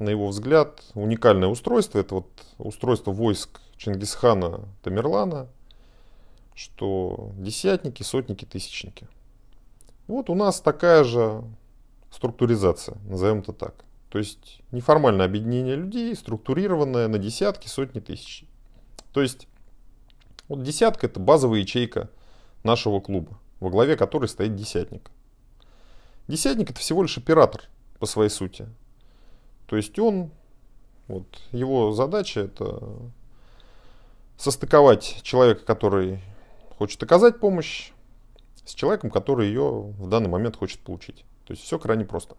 на его взгляд, уникальное устройство. Это вот устройство войск Чингисхана Тамерлана, что десятники, сотники, тысячники. Вот у нас такая же структуризация, назовем это так. То есть неформальное объединение людей, структурированное на десятки, сотни тысяч. То есть вот десятка это базовая ячейка нашего клуба, во главе которой стоит десятник. Десятник это всего лишь оператор по своей сути. То есть он, вот его задача это состыковать человека, который хочет оказать помощь, с человеком, который ее в данный момент хочет получить. То есть все крайне просто.